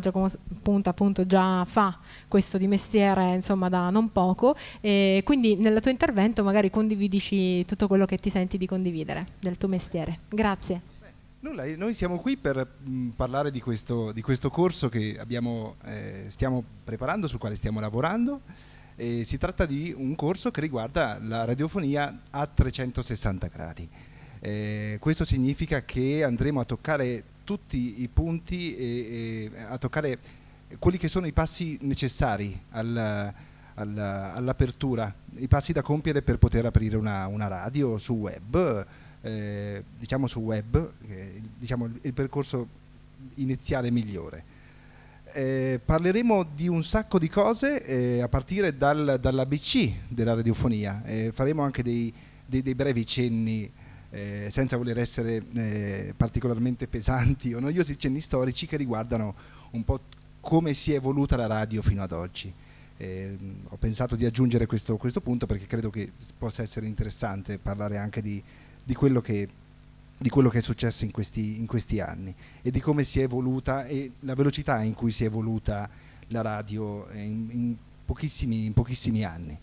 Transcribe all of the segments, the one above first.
Giacomo Punta appunto già fa questo di mestiere insomma da non poco e quindi nel tuo intervento magari condividici tutto quello che ti senti di condividere del tuo mestiere. Grazie. Nulla, noi siamo qui per mh, mm, parlare di questo, di questo, corso che abbiamo, eh, stiamo preparando, sul quale stiamo lavorando. E si tratta di un corso che riguarda la radiofonia a 360 gradi. Eh, questo significa che andremo a toccare tutti i punti e, e a toccare quelli che sono i passi necessari al, al, all'apertura, i passi da compiere per poter aprire una, una radio su web, eh, diciamo su web, eh, diciamo il, il percorso iniziale migliore. Eh, parleremo di un sacco di cose eh, a partire dal, dall'ABC della radiofonia, eh, faremo anche dei, dei, dei brevi cenni eh, senza voler essere eh, particolarmente pesanti o noiosi cenni storici che riguardano un po' come si è evoluta la radio fino ad oggi. Eh, ho pensato di aggiungere questo, questo, punto perché credo che possa essere interessante parlare anche di, di, quello, che, di quello, che, è successo in questi, in questi, anni e di come si è evoluta e la velocità in cui si è evoluta la radio eh, in, in, pochissimi, in pochissimi anni.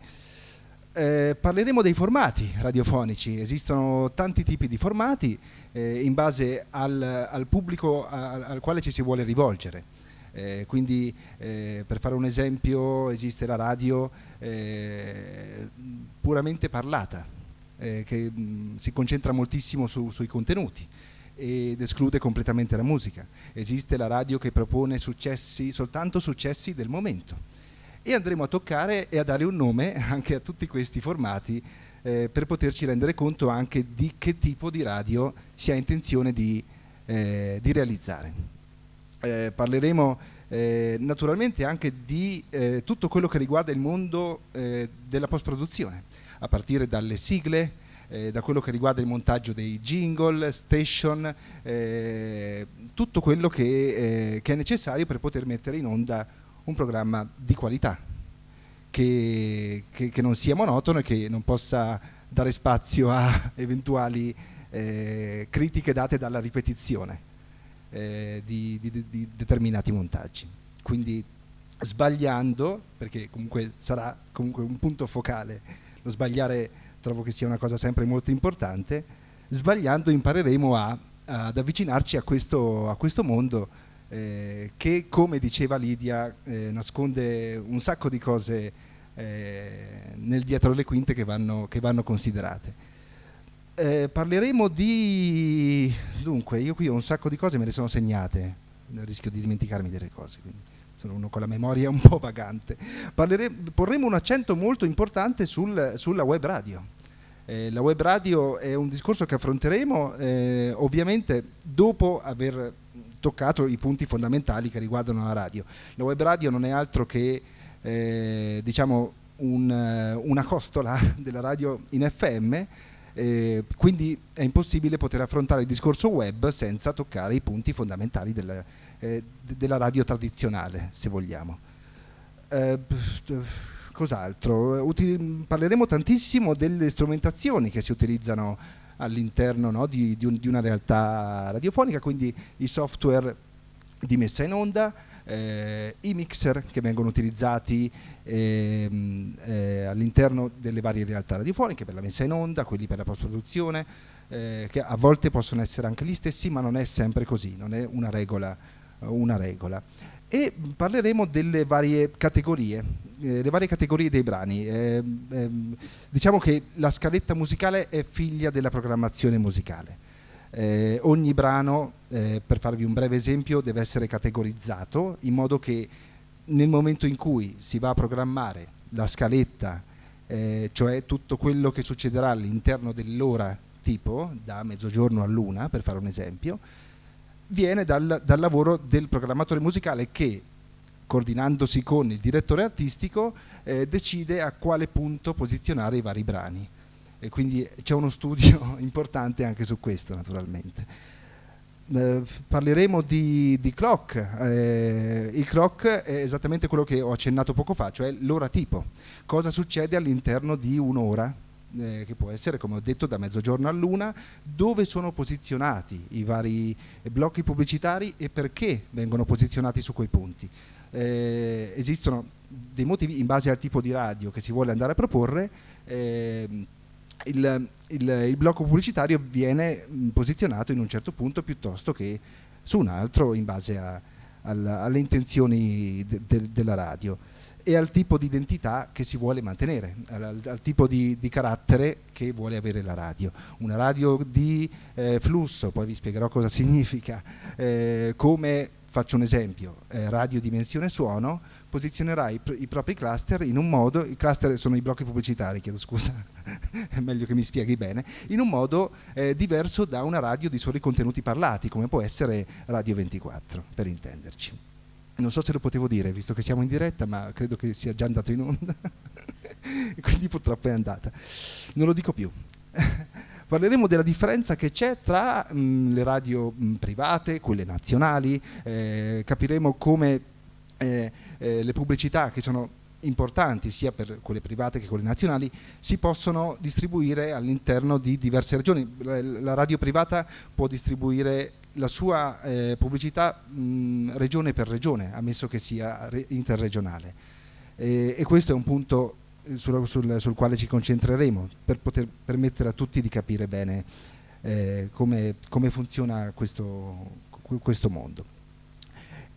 Eh, parleremo dei formati radiofonici, esistono tanti tipi di formati eh, in base al, al pubblico al, al, quale ci si vuole rivolgere. Eh, quindi eh, per fare un esempio esiste la radio eh, puramente parlata che mh, si concentra moltissimo su, sui contenuti ed esclude completamente la musica. Esiste la radio che propone successi, soltanto successi del momento e andremo a toccare e a dare un nome anche a tutti questi formati eh, per poterci rendere conto anche di che tipo di radio si ha intenzione di, eh, di realizzare. Eh, parleremo eh, naturalmente anche di eh, tutto quello che riguarda il mondo eh, della post-produzione, a partire dalle sigle, da quello che riguarda il montaggio dei jingle, station, eh, tutto quello che, eh, che, è necessario per poter mettere in onda un programma di qualità, che, che, che non sia monotono e che non possa dare spazio a eventuali eh, critiche date dalla ripetizione eh, di, di, di determinati montaggi. Quindi sbagliando, perché comunque sarà comunque un punto focale, lo sbagliare trovo che sia una cosa sempre molto importante, sbagliando impareremo a ad avvicinarci a questo, a questo, mondo eh, che come diceva Lidia eh, nasconde un sacco di cose eh, nel dietro le quinte che vanno, che vanno considerate. Eh, parleremo di... dunque, io qui ho un sacco di cose, me le sono segnate, rischio di dimenticarmi delle cose, quindi sono uno con la memoria un po' vagante. Parlere, porremo un accento molto importante sul, sulla web radio eh, la web radio è un discorso che affronteremo eh, ovviamente dopo aver toccato i punti fondamentali che riguardano la radio. La web radio non è altro che eh, diciamo un, eh, una costola della radio in FM, eh, quindi è impossibile poter affrontare il discorso web senza toccare i punti fondamentali della, eh, della radio tradizionale, se vogliamo. Eh, cos'altro? Util- parleremo tantissimo delle strumentazioni che si utilizzano all'interno no, di, di, un, di, una realtà radiofonica, quindi i software di messa in onda, eh, i mixer che vengono utilizzati eh, eh, all'interno delle varie realtà radiofoniche per la messa in onda, quelli per la post-produzione, eh, che a volte possono essere anche gli stessi, ma non è sempre così, non è una regola. Una regola. E parleremo delle varie categorie eh, le varie categorie dei brani. Eh, ehm, diciamo che la scaletta musicale è figlia della programmazione musicale. Eh, ogni brano, eh, per farvi un breve esempio, deve essere categorizzato in modo che nel momento in cui si va a programmare la scaletta, eh, cioè tutto quello che succederà all'interno dell'ora tipo, da mezzogiorno a luna, per fare un esempio, viene dal, dal lavoro del programmatore musicale che coordinandosi con il direttore artistico, eh, decide a quale punto posizionare i vari brani. E quindi c'è uno studio importante anche su questo, naturalmente. Eh, parleremo di, di clock. Eh, il clock è esattamente quello che ho accennato poco fa, cioè l'ora tipo. Cosa succede all'interno di un'ora? Eh, che può essere, come ho detto, da mezzogiorno a luna, dove sono posizionati i vari blocchi pubblicitari e perché vengono posizionati su quei punti eh, esistono dei motivi in base al tipo di radio che si vuole andare a proporre, eh, il, il, il, blocco pubblicitario viene mm, posizionato in un certo punto piuttosto che su un altro in base a, al, alle intenzioni de, de, della radio e al tipo di identità che si vuole mantenere, al, al tipo di, di, carattere che vuole avere la radio. Una radio di eh, flusso, poi vi spiegherò cosa significa, eh, come Faccio un esempio, eh, radio dimensione suono posizionerà i, pr i, propri cluster in un modo, i cluster sono i blocchi pubblicitari, chiedo scusa, è meglio che mi spieghi bene, in un modo eh, diverso da una radio di soli contenuti parlati, come può essere Radio 24, per intenderci. Non so se lo potevo dire, visto che siamo in diretta, ma credo che sia già andato in onda, quindi purtroppo è andata. Non lo dico più. parleremo della differenza che c'è tra mh, mm, le radio mh, mm, private, quelle nazionali, eh, capiremo come eh, eh, le pubblicità che sono importanti sia per quelle private che quelle nazionali si possono distribuire all'interno di diverse regioni. La radio privata può distribuire la sua eh, pubblicità mh, mm, regione per regione, ammesso che sia interregionale. e questo è un punto sul, sul, sul, quale ci concentreremo per poter permettere a tutti di capire bene eh, come, come, funziona questo, questo mondo.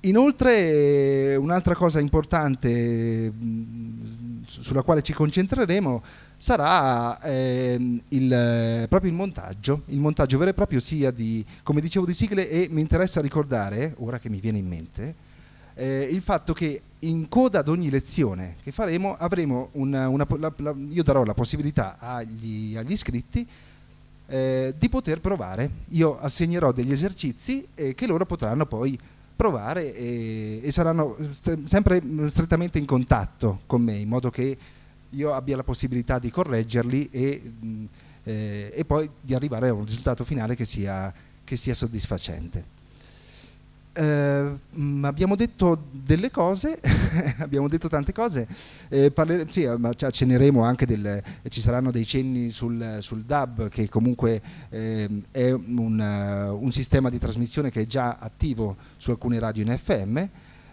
Inoltre un'altra cosa importante mh, mm, sulla quale ci concentreremo sarà eh, il, proprio il montaggio, il montaggio vero e proprio sia di, come dicevo, di sigle e mi interessa ricordare, ora che mi viene in mente, eh, il fatto che in coda ad ogni lezione che faremo avremo una, una, la, la, io darò la possibilità agli, agli iscritti eh, di poter provare. Io assegnerò degli esercizi eh, che loro potranno poi provare e, e saranno st sempre mm, strettamente in contatto con me in modo che io abbia la possibilità di correggerli e, mh, mm, eh, e poi di arrivare a un risultato finale che sia, che sia soddisfacente eh, mm, abbiamo detto delle cose, abbiamo detto tante cose, eh, parlere, sì, eh, acceneremo anche del, eh, ci saranno dei cenni sul, sul DAB che comunque eh, è un, eh, un, sistema di trasmissione che è già attivo su alcune radio in FM.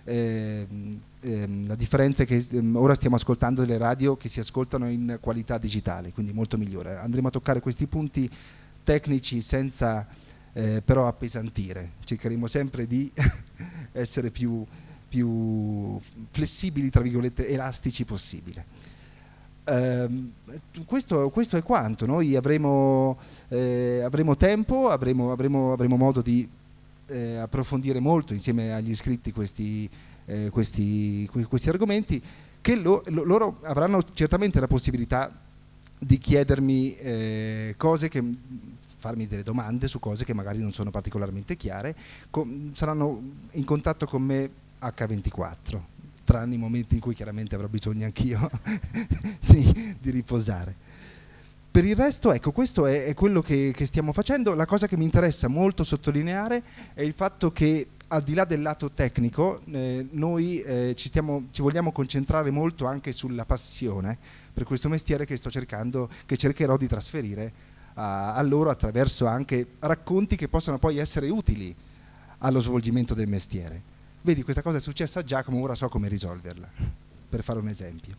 Ehm, ehm, la differenza è che ehm, ora stiamo ascoltando delle radio che si ascoltano in qualità digitale, quindi molto migliore. Andremo a toccare questi punti tecnici senza eh, però appesantire. Cercheremo sempre di essere più, più, flessibili, tra virgolette, elastici possibile. Ehm, questo, questo, è quanto, noi avremo, eh, avremo tempo, avremo, avremo, avremo, modo di eh, approfondire molto insieme agli iscritti questi, eh, questi, questi argomenti che lo, loro avranno certamente la possibilità di chiedermi eh, cose che farmi delle domande su cose che magari non sono particolarmente chiare, saranno in contatto con me H24, tranne i momenti in cui chiaramente avrò bisogno anch'io di, di, riposare. Per il resto, ecco, questo è, è quello che, che stiamo facendo. La cosa che mi interessa molto sottolineare è il fatto che al di là del lato tecnico, eh, noi eh, ci, stiamo, ci, vogliamo concentrare molto anche sulla passione per questo mestiere che, cercando, che cercherò di trasferire a, a loro attraverso anche racconti che possano poi essere utili allo svolgimento del mestiere. Vedi, questa cosa è successa già, come ora so come risolverla, per fare un esempio.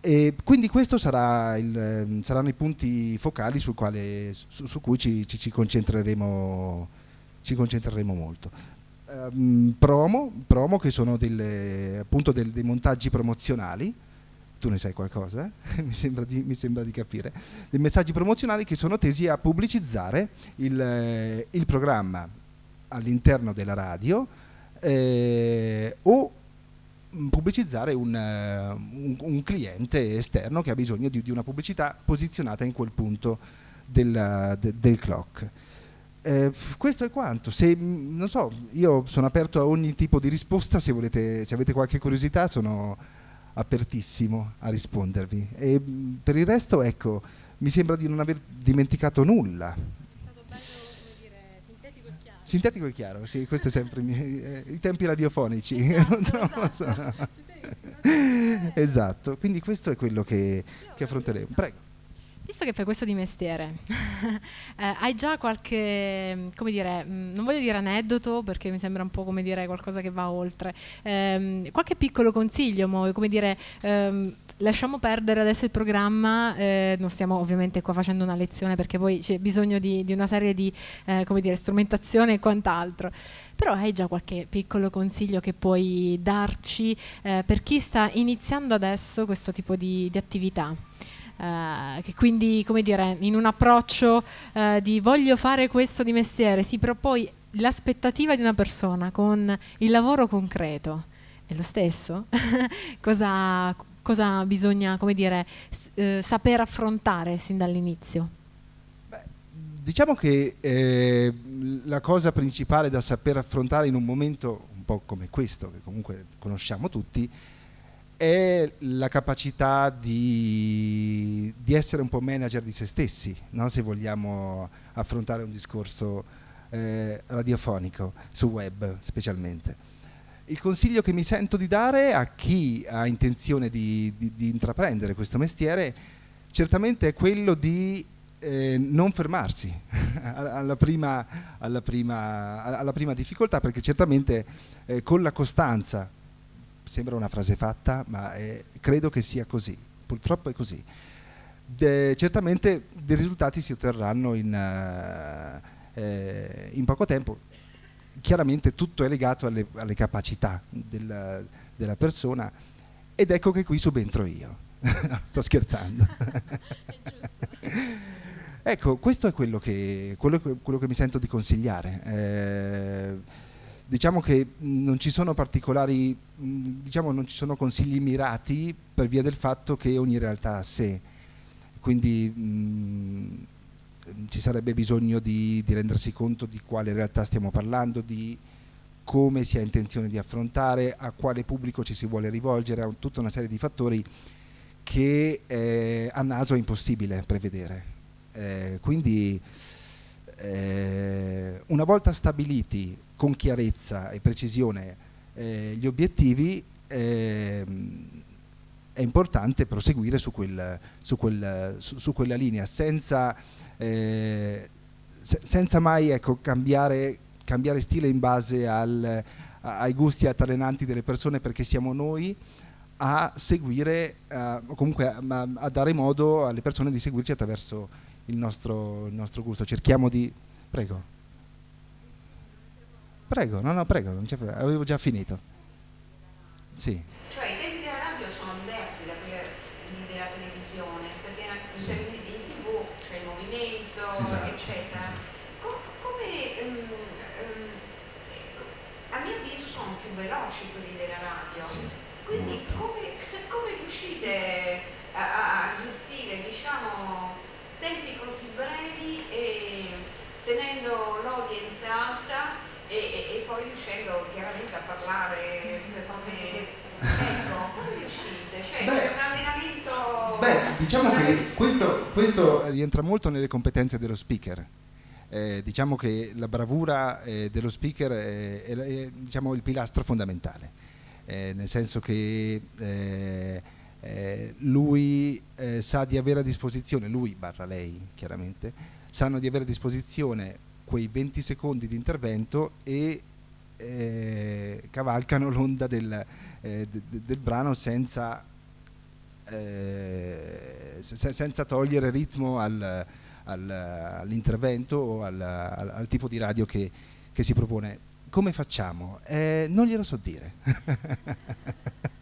E quindi questi ehm, saranno i punti focali su, quale, su, su cui ci, ci, ci, concentreremo, ci, concentreremo, molto. Um, promo, promo, che sono delle, appunto del, dei montaggi promozionali, tu ne sai qualcosa, eh? mi, sembra di, mi, sembra di, capire, dei messaggi promozionali che sono tesi a pubblicizzare il, eh, il programma all'interno della radio eh, o mm, pubblicizzare un, eh, un, un, cliente esterno che ha bisogno di, di, una pubblicità posizionata in quel punto del, de, del clock. Eh, questo è quanto. Se, mm, non so, io sono aperto a ogni tipo di risposta. Se, volete, se avete qualche curiosità, sono apertissimo a rispondervi. E mm, per il resto, ecco, mi sembra di non aver dimenticato nulla. È stato bello, dire, sintetico e chiaro. Sintetico e chiaro, sì, questo è sempre eh, i tempi radiofonici. Esatto, no, esatto. No. esatto, quindi questo è quello che, che affronteremo. Prego. Visto che fai questo di mestiere, eh, hai già qualche, mm, come dire, mm, non voglio dire aneddoto perché mi sembra un po' come dire qualcosa che va oltre, ehm, qualche piccolo consiglio, come dire, ehm, lasciamo perdere adesso il programma, eh, non stiamo ovviamente qua facendo una lezione perché poi c'è bisogno di, di una serie di, eh, come dire, strumentazione e quant'altro, però hai già qualche piccolo consiglio che puoi darci eh, per chi sta iniziando adesso questo tipo di, di attività? Eh, che quindi come dire in un approccio eh, di voglio fare questo di mestiere, sì però poi l'aspettativa di una persona con il lavoro concreto è lo stesso? cosa, cosa, bisogna come dire, eh, saper affrontare sin dall'inizio? Diciamo che eh, la cosa principale da saper affrontare in un momento un po' come questo, che comunque conosciamo tutti, è la capacità di, di, essere un po' manager di se stessi, no? se vogliamo affrontare un discorso eh, radiofonico, su web specialmente. Il consiglio che mi sento di dare a chi ha intenzione di, di, di intraprendere questo mestiere certamente è quello di eh, non fermarsi alla, prima, alla, prima, alla prima difficoltà, perché certamente eh, con la costanza sembra una frase fatta, ma è, credo che sia così, purtroppo è così. De, certamente dei risultati si otterranno in, eh, eh in poco tempo, chiaramente tutto è legato alle, alle capacità della, della, persona ed ecco che qui subentro io. sto scherzando. ecco, questo è quello che, quello, quello che, mi sento di consigliare. Eh, diciamo che non ci sono particolari, diciamo non ci sono consigli mirati per via del fatto che ogni realtà ha sé, quindi mh, ci sarebbe bisogno di, di, rendersi conto di quale realtà stiamo parlando, di come si ha intenzione di affrontare, a quale pubblico ci si vuole rivolgere, a tutta una serie di fattori che eh, a naso è impossibile prevedere. Eh, quindi eh, una volta stabiliti con chiarezza e precisione eh, gli obiettivi, ehm, è importante proseguire su, quel, su, quel, su, su quella linea senza, eh, se, senza mai ecco, cambiare, cambiare, stile in base al, ai gusti attalenanti delle persone perché siamo noi a seguire, uh, comunque a, a, dare modo alle persone di seguirci attraverso il nostro, il nostro gusto, cerchiamo di... Prego. Prego, no, no, prego, non avevo già finito. Sì. Cioè i tempi della radio sono diversi da quelli della televisione, perché sì. in tv c'è il movimento, esatto, eccetera. Esatto. Com come, um, um, a mio avviso sono più veloci quelli della radio, sì, quindi come, come riuscite a, a gestire, diciamo, tempi così brevi e tenendo l'audience alta e, e, e, poi riuscendo chiaramente a parlare come ecco, come riuscite? Cioè beh, un allenamento Beh, diciamo che questo, questo, rientra molto nelle competenze dello speaker. Eh, diciamo che la bravura eh, dello speaker è, è, è, diciamo, il pilastro fondamentale, eh, nel senso che eh, eh, lui eh, sa di avere a disposizione, lui barra lei chiaramente, sanno di avere a disposizione quei 20 secondi di intervento e eh, cavalcano l'onda del, eh, de, del brano senza, eh, se, senza, togliere ritmo al, al, all'intervento o al, al, tipo di radio che, che si propone. Come facciamo? Eh, non glielo so dire.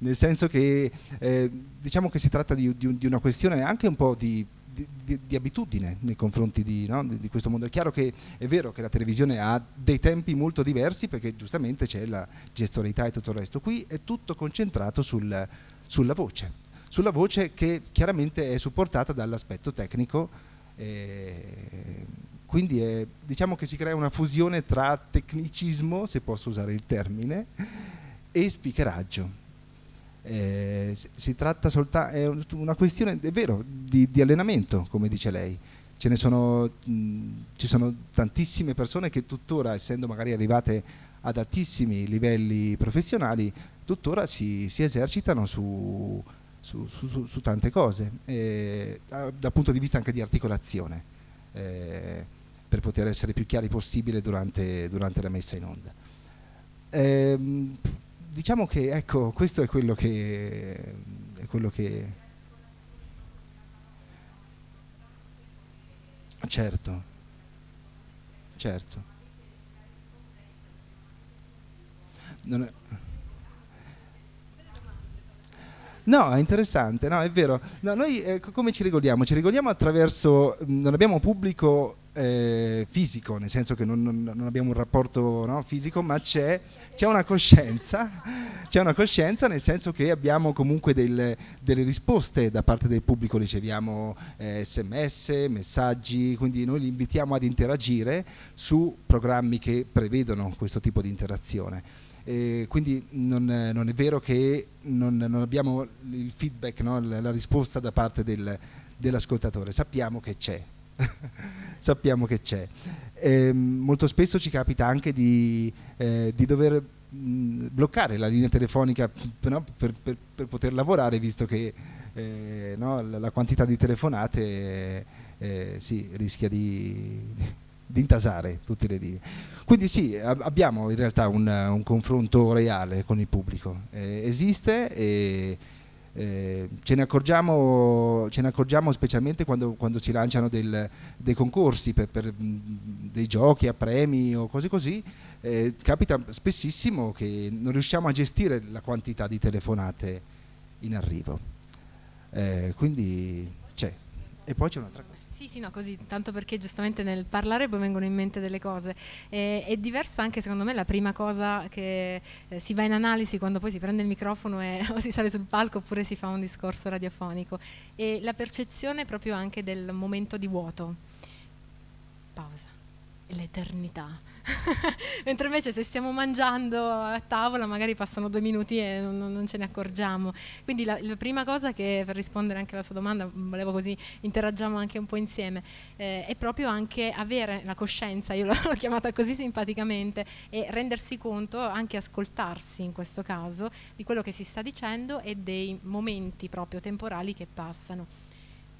nel senso che eh, diciamo che si tratta di, di, di, una questione anche un po' di, di abitudine nei confronti no? di, questo mondo. È chiaro che è vero che la televisione ha dei tempi molto diversi perché giustamente c'è la gestualità e tutto il resto, qui è tutto concentrato sul, sulla voce, sulla voce che chiaramente è supportata dall'aspetto tecnico. Eh, quindi è, diciamo che si crea una fusione tra tecnicismo, se posso usare il termine, e spiccheraggio. Eh, si tratta soltanto, è una questione, è vero, di, di allenamento, come dice lei. Sono, mh, ci sono tantissime persone che tuttora, essendo magari arrivate ad altissimi livelli professionali, tuttora si, si esercitano su, su, su, su, tante cose, eh, dal punto di vista anche di articolazione, eh, per poter essere più chiari possibile durante, durante la messa in onda. Eh, diciamo che ecco, questo è quello che, è quello che Certo, certo. È... No, è interessante, no, è vero. No, noi eh, come ci regoliamo? Ci regoliamo attraverso, mhmm, non abbiamo pubblico eh, fisico, nel senso che non, non abbiamo un rapporto no, fisico, ma c'è, una coscienza, c'è una coscienza nel senso che abbiamo comunque del, delle risposte da parte del pubblico, riceviamo eh, sms, messaggi, quindi noi li invitiamo ad interagire su programmi che prevedono questo tipo di interazione. E quindi non, non, è vero che non, non abbiamo il feedback, no, la, la risposta da parte del, dell'ascoltatore, sappiamo che c'è, sappiamo che c'è. Ehm, molto spesso ci capita anche di, eh, di dover bloccare la linea telefonica no, per, per, per, poter lavorare, visto che eh, no, la, quantità di telefonate eh, sì, rischia di, di, intasare tutte le linee. Quindi sì, abbiamo in realtà un, un, confronto reale con il pubblico, eh, esiste e eh, ce, ne accorgiamo, ce, ne accorgiamo, specialmente quando, quando ci lanciano del, dei concorsi per, per, mm, dei giochi a premi o cose così. Eh, capita spessissimo che non riusciamo a gestire la quantità di telefonate in arrivo. Eh, quindi c'è. E poi c'è un'altra cosa. Sì, sì, no, così, tanto perché giustamente nel parlare poi vengono in mente delle cose. Eh, è diversa anche secondo me la prima cosa che eh, si va in analisi quando poi si prende il microfono e, o si sale sul palco oppure si fa un discorso radiofonico. E la percezione proprio anche del momento di vuoto. Pausa l'eternità. Mentre invece se stiamo mangiando a tavola magari passano due minuti e non, non ce ne accorgiamo. Quindi la, la, prima cosa che per rispondere anche alla sua domanda, volevo così interagiamo anche un po' insieme, eh, è proprio anche avere la coscienza, io l'ho chiamata così simpaticamente, e rendersi conto, anche ascoltarsi in questo caso, di quello che si sta dicendo e dei momenti proprio temporali che passano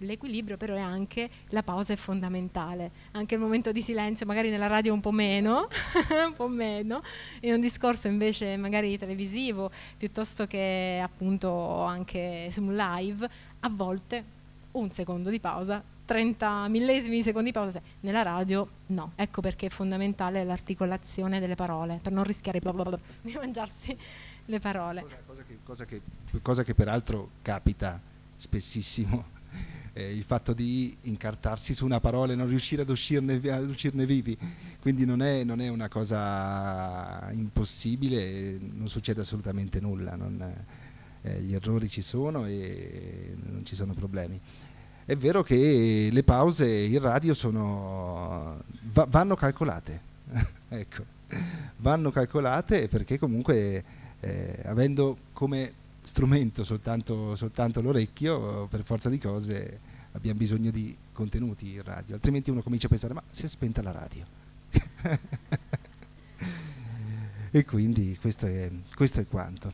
l'equilibrio però è anche la pausa è fondamentale, anche il momento di silenzio, magari nella radio un po' meno, un po' meno, in un discorso invece magari televisivo piuttosto che appunto anche su un live, a volte un secondo di pausa 30 millesimi di secondi di pausa, nella radio no, ecco perché è fondamentale l'articolazione delle parole, per non rischiare bla bla bla di mangiarsi le parole. Cosa, cosa, che, cosa, che, cosa che peraltro capita spessissimo eh, il fatto di incartarsi su una parola e non riuscire ad uscirne, ad uscirne vivi, quindi non è, non è, una cosa impossibile, non succede assolutamente nulla, non, eh, gli errori ci sono e non ci sono problemi. È vero che le pause in radio sono, va, vanno calcolate, ecco, vanno calcolate perché comunque eh, avendo come strumento, soltanto, soltanto l'orecchio, per forza di cose abbiamo bisogno di contenuti in radio, altrimenti uno comincia a pensare ma si è spenta la radio. e quindi questo è, questo è quanto.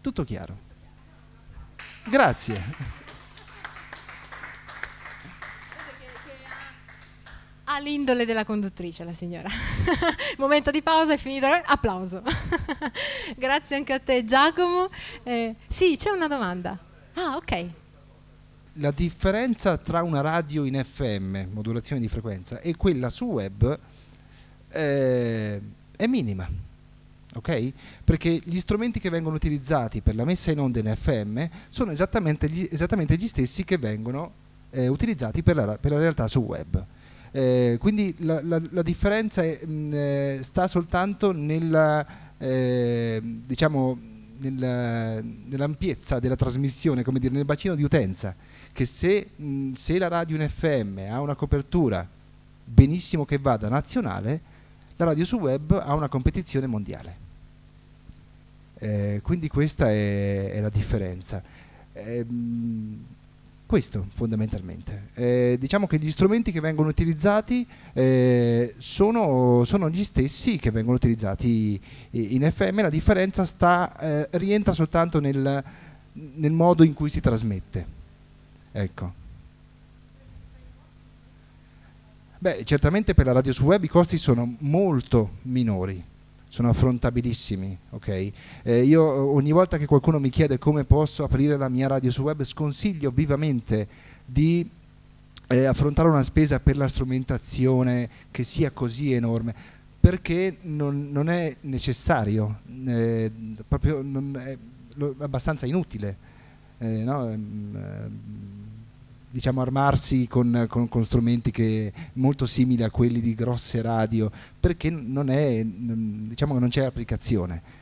Tutto chiaro. Grazie. Ha l'indole della conduttrice la signora. Momento di pausa, è finito. Applauso. Grazie anche a te Giacomo. Eh, sì, c'è una domanda. Ah, ok. La differenza tra una radio in FM, modulazione di frequenza, e quella su web eh, è minima. Ok? Perché gli strumenti che vengono utilizzati per la messa in onda in FM sono esattamente gli, esattamente gli stessi che vengono eh, utilizzati per la, per la realtà sul web. Eh, quindi la, la, la differenza è, mh, eh, sta soltanto nella, eh, diciamo, nella, nell'ampiezza della trasmissione, come dire, nel bacino di utenza, che se, mh, se la radio in FM ha una copertura benissimo che vada nazionale, la radio su web ha una competizione mondiale. Eh, quindi questa è, è la differenza. Eh, mh, questo fondamentalmente. Eh, diciamo che gli strumenti che vengono utilizzati eh, sono, sono, gli stessi che vengono utilizzati in FM, la differenza sta, eh, rientra soltanto nel, nel, modo in cui si trasmette. Ecco. Beh, certamente per la radio su web i costi sono molto minori sono affrontabilissimi. Okay? Eh, io eh, ogni volta che qualcuno mi chiede come posso aprire la mia radio su web, sconsiglio vivamente di eh, affrontare una spesa per la strumentazione che sia così enorme perché non, non è necessario, eh, proprio è abbastanza inutile. Eh, no? Ehm, ehm, diciamo, armarsi con, con, con, strumenti che, molto simili a quelli di grosse radio, perché non, è, diciamo non c'è applicazione.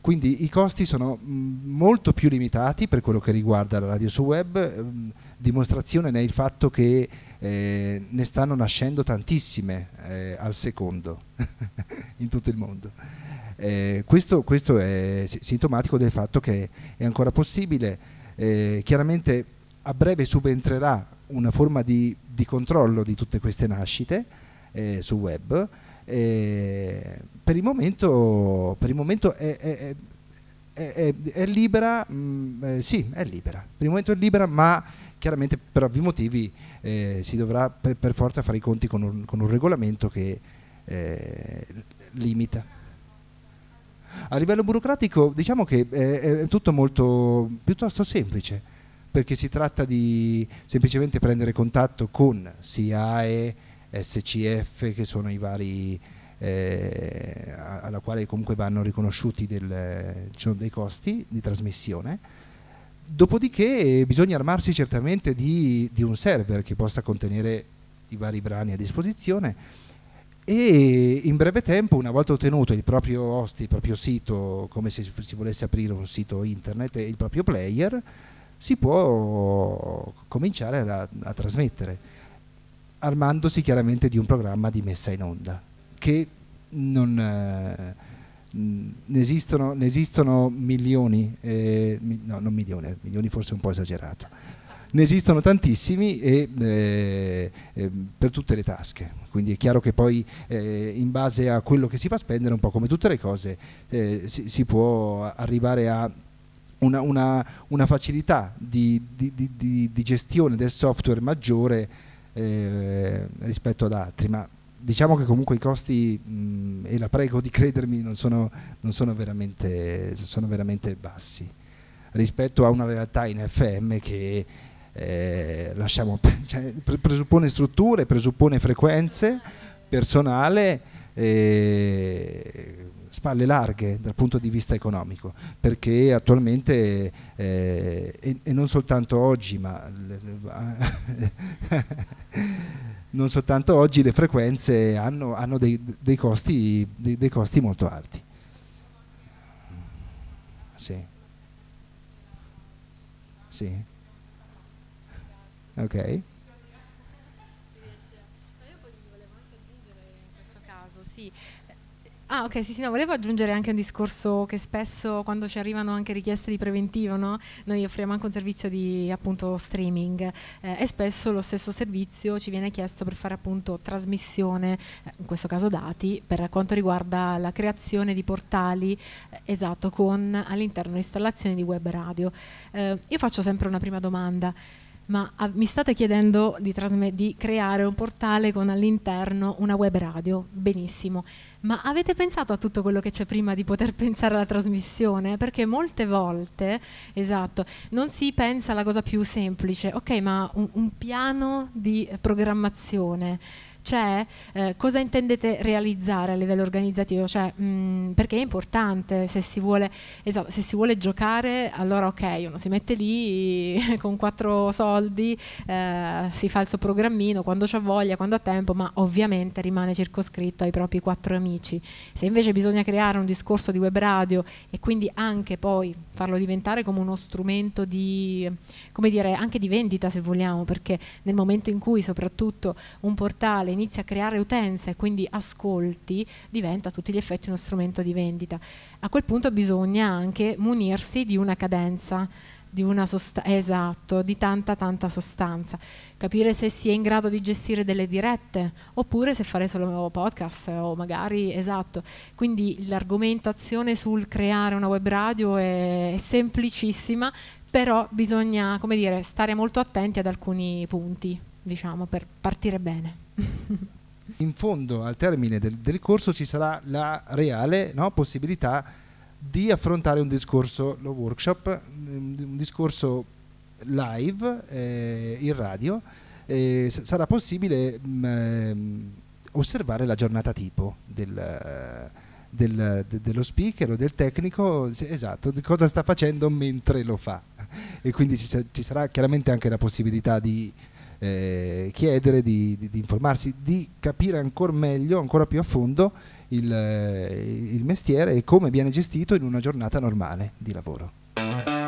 Quindi i costi sono mm, molto più limitati per quello che riguarda la radio su web, ehm, dimostrazione ne è il fatto che eh, ne stanno nascendo tantissime eh, al secondo in tutto il mondo. Eh, questo, questo, è sintomatico del fatto che è ancora possibile. Eh, chiaramente a breve subentrerà una forma di, di controllo di tutte queste nascite eh, sul web. Eh, per il momento, per il momento è, è, è, è libera, mh, mm, eh, sì, è libera. Per il momento è libera, ma chiaramente per ovvi motivi eh, si dovrà per, per, forza fare i conti con un, con un regolamento che eh, limita. A livello burocratico diciamo che è, è tutto molto piuttosto semplice perché si tratta di semplicemente prendere contatto con SIAE, SCF che sono i vari eh, alla quale comunque vanno riconosciuti del, cioè dei costi di trasmissione. Dopodiché eh, bisogna armarsi certamente di, di, un server che possa contenere i vari brani a disposizione e in breve tempo, una volta ottenuto il proprio host, il proprio sito, come se si volesse aprire un sito internet e il proprio player, si può cominciare a, a trasmettere, armandosi chiaramente di un programma di messa in onda, che non... Eh, ne esistono, ne esistono, milioni, eh, no, non milioni, eh, milioni forse un po' esagerato, ne esistono tantissimi e eh, eh, per tutte le tasche, quindi è chiaro che poi eh, in base a quello che si fa spendere, un po' come tutte le cose, eh, si, si può arrivare a una, una, una facilità di, di, di, di, gestione del software maggiore eh, rispetto ad altri, ma diciamo che comunque i costi, mh, e la prego di credermi, non sono, non sono, veramente, sono veramente, bassi rispetto a una realtà in FM che eh, lasciamo, cioè, presuppone strutture, presuppone frequenze, personale. Eh, spalle larghe dal punto di vista economico, perché attualmente, eh, e, e, non soltanto oggi, ma non soltanto oggi, le frequenze hanno, hanno dei, dei, costi, dei, dei, costi, molto alti. Sì. Sì. Ok. Ah, ok, sì, sì, no, volevo aggiungere anche un discorso che spesso quando ci arrivano anche richieste di preventivo, no? noi offriamo anche un servizio di appunto streaming eh, e spesso lo stesso servizio ci viene chiesto per fare appunto trasmissione, eh, in questo caso dati, per quanto riguarda la creazione di portali, eh, esatto, con all'interno installazioni di web radio. Eh, io faccio sempre una prima domanda ma a, ah, mi state chiedendo di, di creare un portale con all'interno una web radio, benissimo, ma avete pensato a tutto quello che c'è prima di poter pensare alla trasmissione? Perché molte volte, esatto, non si pensa alla cosa più semplice, ok, ma un, un piano di programmazione c'è eh, cosa intendete realizzare a livello organizzativo, cioè, mh, mm, perché è importante se si, vuole, esatto, se si, vuole, giocare allora ok, uno si mette lì con quattro soldi, eh, si fa il suo programmino quando c'ha voglia, quando ha tempo, ma ovviamente rimane circoscritto ai propri quattro amici. Se invece bisogna creare un discorso di web radio e quindi anche poi farlo diventare come uno strumento di, come dire, anche di vendita se vogliamo, perché nel momento in cui soprattutto un portale quale inizia a creare utenza e quindi ascolti, diventa a tutti gli effetti uno strumento di vendita. A quel punto bisogna anche munirsi di una cadenza, di una esatto, di tanta tanta sostanza, capire se si è in grado di gestire delle dirette oppure se fare solo podcast o magari esatto. Quindi l'argomentazione sul creare una web radio è, è semplicissima, però bisogna, come dire, stare molto attenti ad alcuni punti diciamo, per partire bene. In fondo, al termine del, del corso, ci sarà la reale no, possibilità di affrontare un discorso, lo workshop, un discorso live eh, in radio. Eh, sarà possibile mh, mm, ehm, osservare la giornata tipo del... del, de, dello speaker o del tecnico, se, esatto, di cosa sta facendo mentre lo fa. E quindi ci, ci sarà chiaramente anche la possibilità di eh, chiedere di, di, di, informarsi, di capire ancora meglio, ancora più a fondo il, eh, il mestiere e come viene gestito in una giornata normale di lavoro.